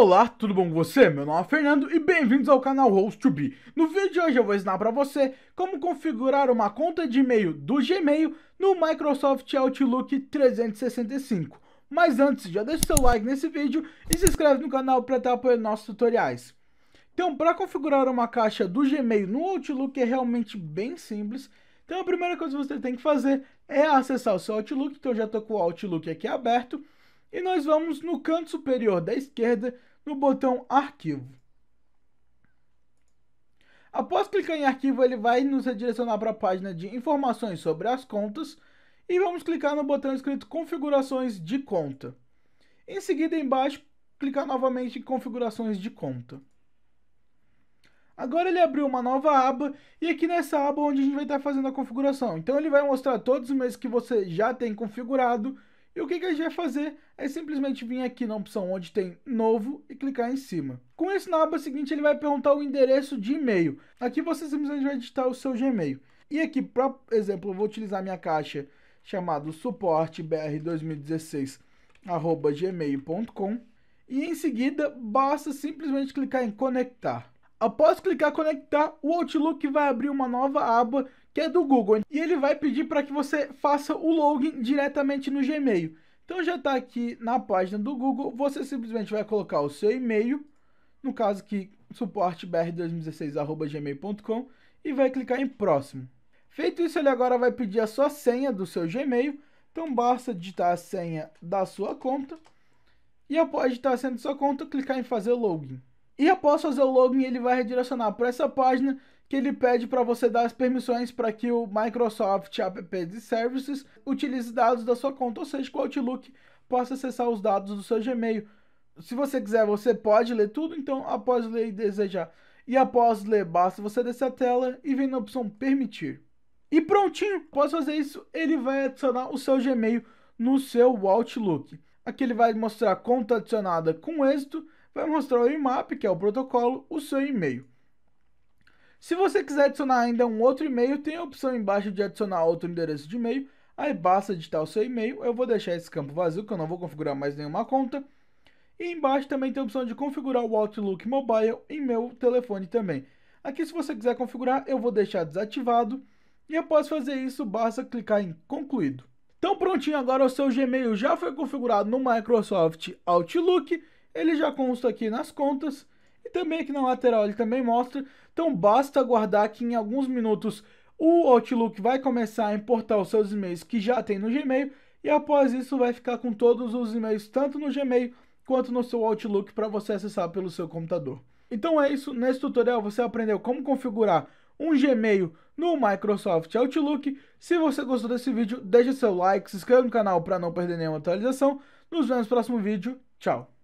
Olá, tudo bom com você? Meu nome é Fernando e bem-vindos ao canal host to be No vídeo de hoje eu vou ensinar para você como configurar uma conta de e-mail do Gmail no Microsoft Outlook 365. Mas antes, já deixa o seu like nesse vídeo e se inscreve no canal para estar apoiando nossos tutoriais. Então, para configurar uma caixa do Gmail no Outlook é realmente bem simples. Então, a primeira coisa que você tem que fazer é acessar o seu Outlook. Então, eu já estou com o Outlook aqui aberto. E nós vamos no canto superior da esquerda no botão Arquivo. Após clicar em Arquivo, ele vai nos redirecionar para a página de Informações sobre as contas e vamos clicar no botão escrito Configurações de conta. Em seguida, embaixo, clicar novamente em Configurações de conta. Agora ele abriu uma nova aba e aqui nessa aba onde a gente vai estar fazendo a configuração. Então ele vai mostrar todos os meses que você já tem configurado e o que, que a gente vai fazer é simplesmente vir aqui na opção onde tem novo e clicar em cima. Com isso, na aba seguinte, ele vai perguntar o endereço de e-mail. Aqui você simplesmente vai digitar o seu Gmail. E aqui, por exemplo, eu vou utilizar minha caixa chamada suporte br2016 gmail.com e em seguida basta simplesmente clicar em conectar. Após clicar conectar, o Outlook vai abrir uma nova aba que é do Google. E ele vai pedir para que você faça o login diretamente no Gmail. Então já está aqui na página do Google, você simplesmente vai colocar o seu e-mail, no caso que suportebr2016@gmail.com e vai clicar em próximo. Feito isso, ele agora vai pedir a sua senha do seu Gmail. Então basta digitar a senha da sua conta e após digitar a senha da sua conta, clicar em fazer login. E após fazer o login, ele vai redirecionar para essa página que ele pede para você dar as permissões para que o Microsoft App Services utilize dados da sua conta, ou seja, que o Outlook possa acessar os dados do seu Gmail. Se você quiser, você pode ler tudo, então após ler e desejar. E após ler, basta você descer a tela e vem na opção permitir. E prontinho, após fazer isso, ele vai adicionar o seu Gmail no seu Outlook. Aqui ele vai mostrar conta adicionada com êxito, vai mostrar o IMAP, que é o protocolo, o seu e-mail. Se você quiser adicionar ainda um outro e-mail, tem a opção embaixo de adicionar outro endereço de e-mail. Aí basta digitar o seu e-mail. Eu vou deixar esse campo vazio, que eu não vou configurar mais nenhuma conta. E embaixo também tem a opção de configurar o Outlook Mobile em meu telefone também. Aqui, se você quiser configurar, eu vou deixar desativado. E após fazer isso, basta clicar em concluído. Então prontinho, agora o seu Gmail já foi configurado no Microsoft Outlook. Ele já consta aqui nas contas. E também aqui na lateral ele também mostra. Então basta aguardar que em alguns minutos o Outlook vai começar a importar os seus e-mails que já tem no Gmail e após isso vai ficar com todos os e-mails tanto no Gmail quanto no seu Outlook para você acessar pelo seu computador. Então é isso, nesse tutorial você aprendeu como configurar um Gmail no Microsoft Outlook. Se você gostou desse vídeo, deixe seu like, se inscreva no canal para não perder nenhuma atualização. Nos vemos no próximo vídeo. Tchau!